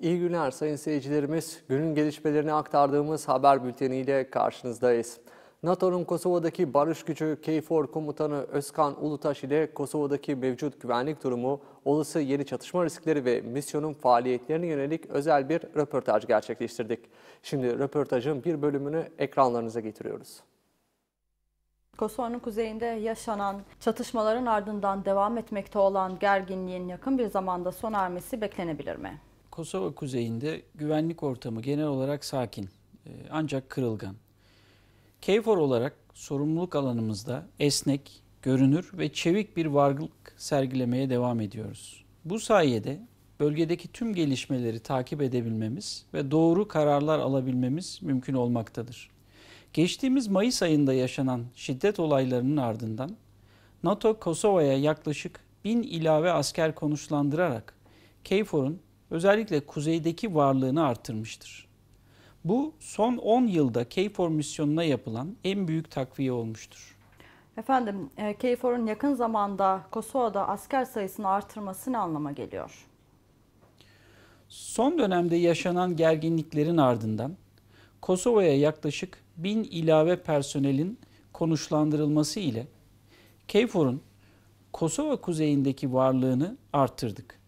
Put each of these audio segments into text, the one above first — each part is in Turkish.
İyi günler sayın seyircilerimiz. Günün gelişmelerini aktardığımız haber bülteniyle karşınızdayız. NATO'nun Kosova'daki barış gücü KFOR komutanı Özkan Ulutaş ile Kosova'daki mevcut güvenlik durumu, olası yeni çatışma riskleri ve misyonun faaliyetlerine yönelik özel bir röportaj gerçekleştirdik. Şimdi röportajın bir bölümünü ekranlarınıza getiriyoruz. Kosova'nın kuzeyinde yaşanan çatışmaların ardından devam etmekte olan gerginliğin yakın bir zamanda son ermesi beklenebilir mi? Kosova kuzeyinde güvenlik ortamı genel olarak sakin e, ancak kırılgan. KFOR olarak sorumluluk alanımızda esnek, görünür ve çevik bir varlık sergilemeye devam ediyoruz. Bu sayede bölgedeki tüm gelişmeleri takip edebilmemiz ve doğru kararlar alabilmemiz mümkün olmaktadır. Geçtiğimiz Mayıs ayında yaşanan şiddet olaylarının ardından NATO Kosova'ya yaklaşık bin ilave asker konuşlandırarak KFOR'un özellikle kuzeydeki varlığını artırmıştır. Bu son 10 yılda KFOR misyonuna yapılan en büyük takviye olmuştur. Efendim, e, KFOR'un yakın zamanda Kosova'da asker sayısını artırması ne anlama geliyor? Son dönemde yaşanan gerginliklerin ardından Kosova'ya yaklaşık 1000 ilave personelin konuşlandırılması ile KFOR'un Kosova kuzeyindeki varlığını arttırdık.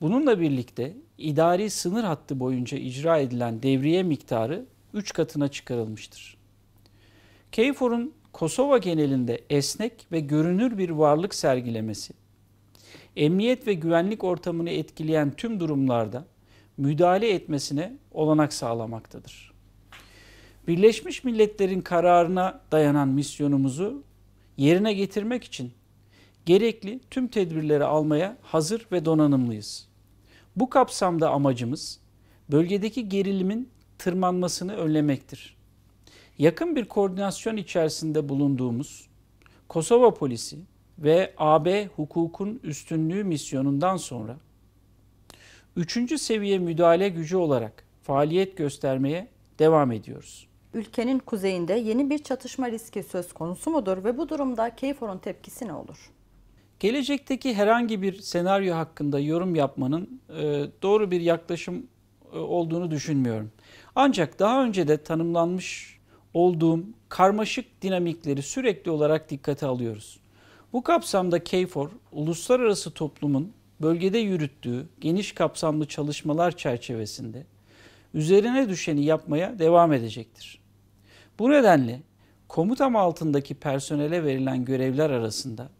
Bununla birlikte idari sınır hattı boyunca icra edilen devriye miktarı 3 katına çıkarılmıştır. KFOR'un Kosova genelinde esnek ve görünür bir varlık sergilemesi, emniyet ve güvenlik ortamını etkileyen tüm durumlarda müdahale etmesine olanak sağlamaktadır. Birleşmiş Milletler'in kararına dayanan misyonumuzu yerine getirmek için gerekli tüm tedbirleri almaya hazır ve donanımlıyız. Bu kapsamda amacımız bölgedeki gerilimin tırmanmasını önlemektir. Yakın bir koordinasyon içerisinde bulunduğumuz Kosova polisi ve AB hukukun üstünlüğü misyonundan sonra üçüncü seviye müdahale gücü olarak faaliyet göstermeye devam ediyoruz. Ülkenin kuzeyinde yeni bir çatışma riski söz konusu mudur ve bu durumda KFOR'un tepkisi ne olur? Gelecekteki herhangi bir senaryo hakkında yorum yapmanın e, doğru bir yaklaşım e, olduğunu düşünmüyorum. Ancak daha önce de tanımlanmış olduğum karmaşık dinamikleri sürekli olarak dikkate alıyoruz. Bu kapsamda KFOR, uluslararası toplumun bölgede yürüttüğü geniş kapsamlı çalışmalar çerçevesinde üzerine düşeni yapmaya devam edecektir. Bu nedenle komutam altındaki personele verilen görevler arasında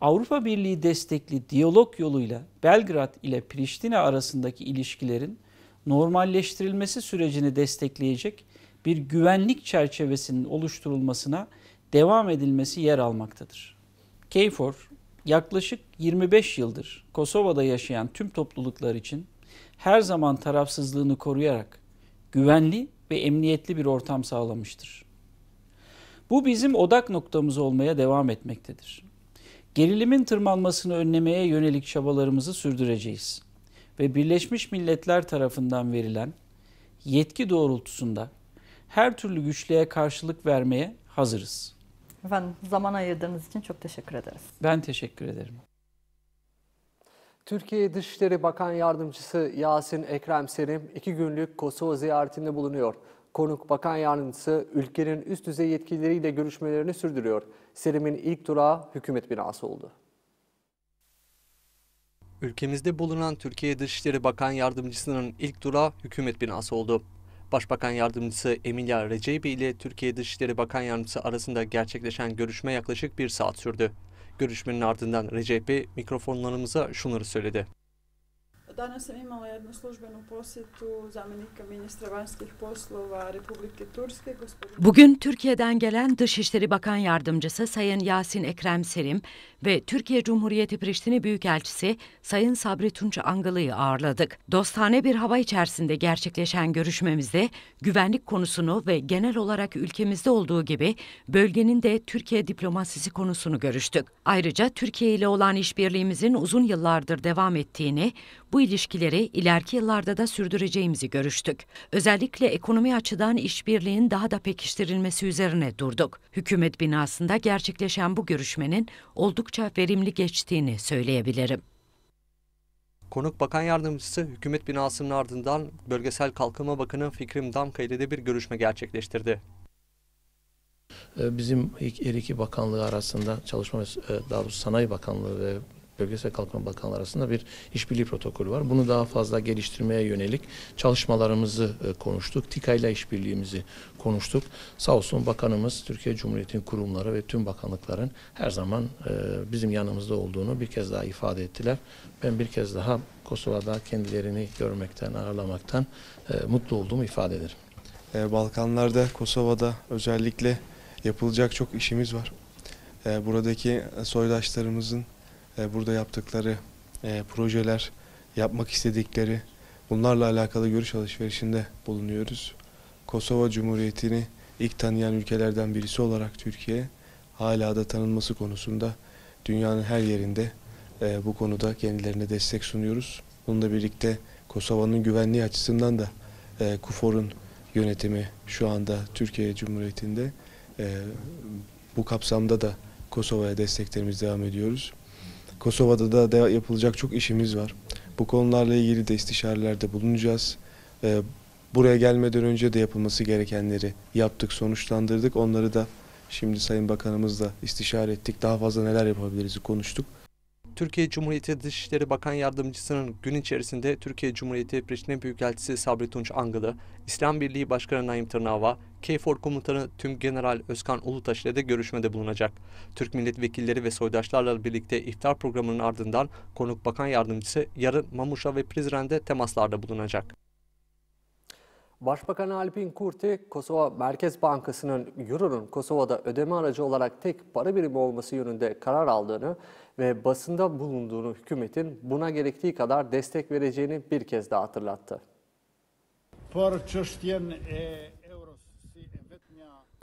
Avrupa Birliği destekli diyalog yoluyla Belgrad ile Priştine arasındaki ilişkilerin normalleştirilmesi sürecini destekleyecek bir güvenlik çerçevesinin oluşturulmasına devam edilmesi yer almaktadır. KFOR yaklaşık 25 yıldır Kosova'da yaşayan tüm topluluklar için her zaman tarafsızlığını koruyarak güvenli ve emniyetli bir ortam sağlamıştır. Bu bizim odak noktamız olmaya devam etmektedir. Gerilimin tırmanmasını önlemeye yönelik çabalarımızı sürdüreceğiz ve Birleşmiş Milletler tarafından verilen yetki doğrultusunda her türlü güçlüğe karşılık vermeye hazırız. Efendim zaman ayırdığınız için çok teşekkür ederiz. Ben teşekkür ederim. Türkiye Dışişleri Bakan Yardımcısı Yasin Ekrem Selim iki günlük Kosova ziyaretinde bulunuyor. Konuk Bakan Yardımcısı ülkenin üst düzey yetkilileriyle görüşmelerini sürdürüyor. Selim'in ilk durağı hükümet binası oldu. Ülkemizde bulunan Türkiye Dışişleri Bakan Yardımcısının ilk durağı hükümet binası oldu. Başbakan Yardımcısı Emilia Recep ile Türkiye Dışişleri Bakan Yardımcısı arasında gerçekleşen görüşme yaklaşık bir saat sürdü. Görüşmenin ardından Recep mikrofon mikrofonlarımıza şunları söyledi. Danas sam imala jednu službenu posjetu zamjenika ministra vanjskih poslova Republike Turske. Gospodin... Bugün Türkiye'den gelen Dışişleri Bakan Yardımcısı Sayın Yasin Ekrem Selim ve Türkiye Cumhuriyeti Priştini Büyükelçisi Sayın Sabri Tunç Angılı'yı ağırladık. Dostane bir hava içerisinde gerçekleşen görüşmemizde güvenlik konusunu ve genel olarak ülkemizde olduğu gibi bölgenin de Türkiye diplomasisi konusunu görüştük. Ayrıca Türkiye ile olan işbirliğimizin uzun yıllardır devam ettiğini, bu ilişkileri ileriki yıllarda da sürdüreceğimizi görüştük. Özellikle ekonomi açıdan işbirliğin daha da pekiştirilmesi üzerine durduk. Hükümet binasında gerçekleşen bu görüşmenin oldukça verimli geçtiğini söyleyebilirim. Konuk Bakan Yardımcısı hükümet binasının ardından Bölgesel Kalkınma Bakanı Fikrim Damka ile de bir görüşme gerçekleştirdi. Ee, bizim her iki bakanlığı arasında Çalışma e, daha doğrusu Sanayi Bakanlığı ve Bölgesel Kalkınma Bakanlığı arasında bir işbirliği protokolü var. Bunu daha fazla geliştirmeye yönelik çalışmalarımızı e, konuştuk. TİKA ile işbirliğimizi konuştuk. Sağ olsun bakanımız Türkiye Cumhuriyeti'nin kurumları ve tüm bakanlıkların her zaman e, bizim yanımızda olduğunu bir kez daha ifade ettiler. Ben bir kez daha Kosova'da kendilerini görmekten, ağırlamaktan e, mutlu olduğumu ifade ederim. Balkanlarda, Kosova'da özellikle yapılacak çok işimiz var. buradaki soydaşlarımızın e, burada yaptıkları e, projeler, yapmak istedikleri bunlarla alakalı görüş alışverişinde bulunuyoruz. Kosova Cumhuriyeti'ni ilk tanıyan ülkelerden birisi olarak Türkiye hala da tanınması konusunda dünyanın her yerinde e, bu konuda kendilerine destek sunuyoruz. Bununla birlikte Kosova'nın güvenliği açısından da e, KUFOR'un yönetimi şu anda Türkiye Cumhuriyeti'nde bu kapsamda da Kosova'ya desteklerimiz devam ediyoruz. Kosova'da da, yapılacak çok işimiz var. Bu konularla ilgili de istişarelerde bulunacağız. Ee, buraya gelmeden önce de yapılması gerekenleri yaptık, sonuçlandırdık. Onları da şimdi Sayın Bakanımızla istişare ettik. Daha fazla neler yapabiliriz konuştuk. Türkiye Cumhuriyeti Dışişleri Bakan Yardımcısının gün içerisinde Türkiye Cumhuriyeti Priştine Büyükelçisi Sabri Tunç Angılı, İslam Birliği Başkanı Naim Tırnava, KFOR Komutanı Tüm General Özkan Ulutaş ile de görüşmede bulunacak. Türk milletvekilleri ve soydaşlarla birlikte iftar programının ardından konuk bakan yardımcısı yarın Mamuşa ve Prizren'de temaslarda bulunacak. Başbakan Alpin Kurti, Kosova Merkez Bankası'nın Euro'nun Kosova'da ödeme aracı olarak tek para birimi olması yönünde karar aldığını ve basında bulunduğunu hükümetin buna gerektiği kadar destek vereceğini bir kez daha hatırlattı. Por çöştyen, e...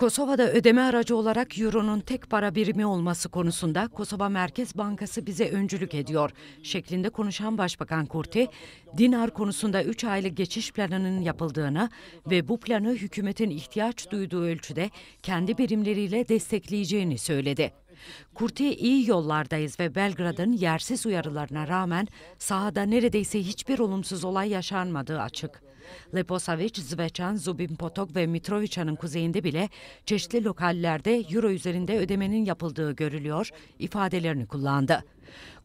Kosova'da ödeme aracı olarak Euro'nun tek para birimi olması konusunda Kosova Merkez Bankası bize öncülük ediyor şeklinde konuşan Başbakan Kurti, dinar konusunda 3 aylık geçiş planının yapıldığını ve bu planı hükümetin ihtiyaç duyduğu ölçüde kendi birimleriyle destekleyeceğini söyledi. Kurti iyi yollardayız ve Belgrad'ın yersiz uyarılarına rağmen sahada neredeyse hiçbir olumsuz olay yaşanmadığı açık. Leposaviç, Zveçan, Zubin Potok ve Mitroviça'nın kuzeyinde bile çeşitli lokallerde euro üzerinde ödemenin yapıldığı görülüyor ifadelerini kullandı.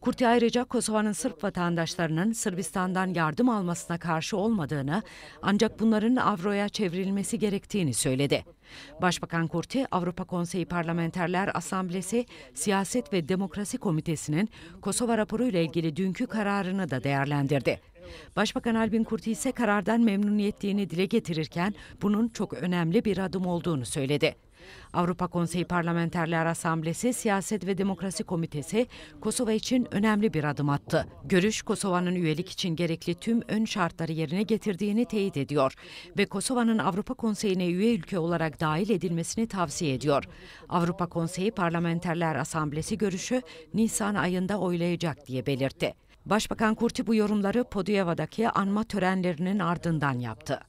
Kurti ayrıca Kosova'nın Sırp vatandaşlarının Sırbistan'dan yardım almasına karşı olmadığını ancak bunların avroya çevrilmesi gerektiğini söyledi. Başbakan Kurti, Avrupa Konseyi Parlamenterler Asamblesi Siyaset ve Demokrasi Komitesi'nin Kosova raporuyla ilgili dünkü kararını da değerlendirdi. Başbakan Albin Kurti ise karardan memnuniyetliğini dile getirirken bunun çok önemli bir adım olduğunu söyledi. Avrupa Konseyi Parlamenterler Asamblesi Siyaset ve Demokrasi Komitesi Kosova için önemli bir adım attı. Görüş Kosova'nın üyelik için gerekli tüm ön şartları yerine getirdiğini teyit ediyor ve Kosova'nın Avrupa Konseyi'ne üye ülke olarak dahil edilmesini tavsiye ediyor. Avrupa Konseyi Parlamenterler Asamblesi görüşü Nisan ayında oylayacak diye belirtti. Başbakan Kurti bu yorumları Podiyeva'daki anma törenlerinin ardından yaptı.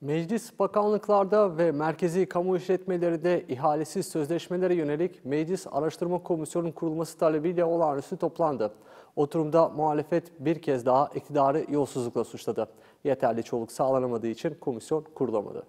Meclis bakanlıklarda ve merkezi kamu işletmelerinde ihalesiz sözleşmelere yönelik Meclis Araştırma Komisyonu'nun kurulması talebiyle olağanüstü toplandı. Oturumda muhalefet bir kez daha iktidarı yolsuzlukla suçladı. Yeterli çoğunluk sağlanamadığı için komisyon kurulamadı.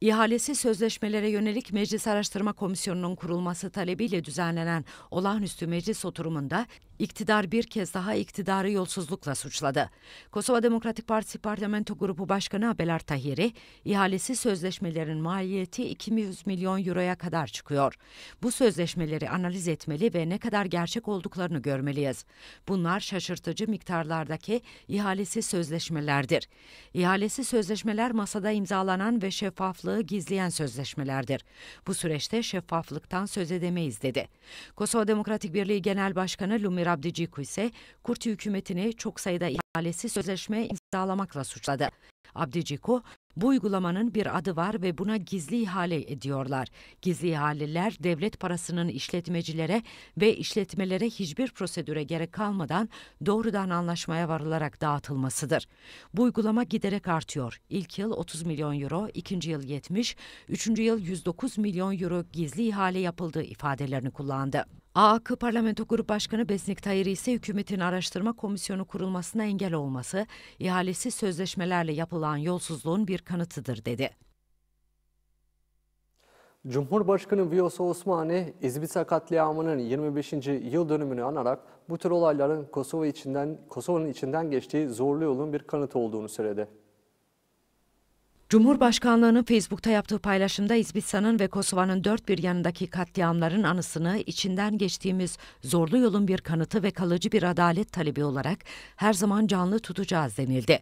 İhalesi sözleşmelere yönelik Meclis Araştırma Komisyonu'nun kurulması talebiyle düzenlenen olağanüstü meclis oturumunda iktidar bir kez daha iktidarı yolsuzlukla suçladı. Kosova Demokratik Partisi Parlamento Grubu Başkanı Abeler Tahiri, ihalesi sözleşmelerin maliyeti 200 milyon euroya kadar çıkıyor. Bu sözleşmeleri analiz etmeli ve ne kadar gerçek olduklarını görmeliyiz. Bunlar şaşırtıcı miktarlardaki ihalesi sözleşmelerdir. İhalesi sözleşmeler masada imzalanan ve şeffaflığı gizleyen sözleşmelerdir. Bu süreçte şeffaflıktan söz edemeyiz dedi. Kosova Demokratik Birliği Genel Başkanı Lumir Rabdiciku ise Kurti hükümetini çok sayıda ihalesi sözleşme imzalamakla suçladı. Abdiciku, bu uygulamanın bir adı var ve buna gizli ihale ediyorlar. Gizli ihaleler devlet parasının işletmecilere ve işletmelere hiçbir prosedüre gerek kalmadan doğrudan anlaşmaya varılarak dağıtılmasıdır. Bu uygulama giderek artıyor. İlk yıl 30 milyon euro, ikinci yıl 70, üçüncü yıl 109 milyon euro gizli ihale yapıldığı ifadelerini kullandı. AAK Parlamento Grup Başkanı Besnik Tayır ise hükümetin araştırma komisyonu kurulmasına engel olması, ihalesi sözleşmelerle yapılan yolsuzluğun bir kanıtıdır dedi. Cumhurbaşkanı Viyos Osmani, İzbita katliamının 25. yıl dönümünü anarak bu tür olayların Kosova içinden, Kosova'nın içinden geçtiği zorlu yolun bir kanıtı olduğunu söyledi. Cumhurbaşkanlığının Facebook'ta yaptığı paylaşımda İzbistan'ın ve Kosova'nın dört bir yanındaki katliamların anısını içinden geçtiğimiz zorlu yolun bir kanıtı ve kalıcı bir adalet talebi olarak her zaman canlı tutacağız denildi.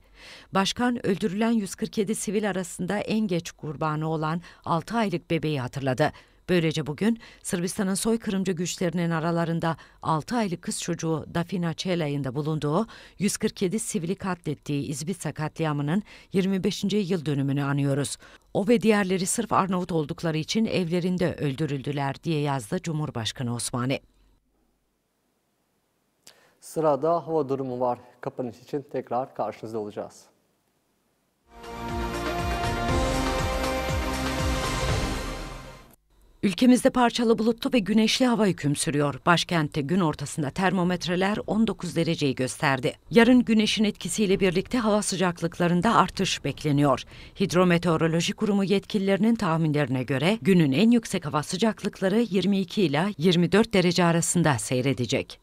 Başkan öldürülen 147 sivil arasında en geç kurbanı olan 6 aylık bebeği hatırladı. Böylece bugün Sırbistan'ın soykırımcı güçlerinin aralarında 6 aylık kız çocuğu Dafina Çelay'ın da bulunduğu 147 sivili katlettiği İzbica katliamının 25. yıl dönümünü anıyoruz. O ve diğerleri sırf Arnavut oldukları için evlerinde öldürüldüler diye yazdı Cumhurbaşkanı Osmani. Sırada hava durumu var. Kapanış için tekrar karşınızda olacağız. Ülkemizde parçalı bulutlu ve güneşli hava hüküm sürüyor. Başkentte gün ortasında termometreler 19 dereceyi gösterdi. Yarın güneşin etkisiyle birlikte hava sıcaklıklarında artış bekleniyor. Hidrometeoroloji Kurumu yetkililerinin tahminlerine göre günün en yüksek hava sıcaklıkları 22 ile 24 derece arasında seyredecek.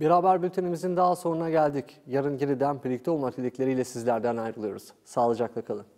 Bir haber bültenimizin daha sonuna geldik. Yarın yeniden birlikte olmak dilekleriyle sizlerden ayrılıyoruz. Sağlıcakla kalın.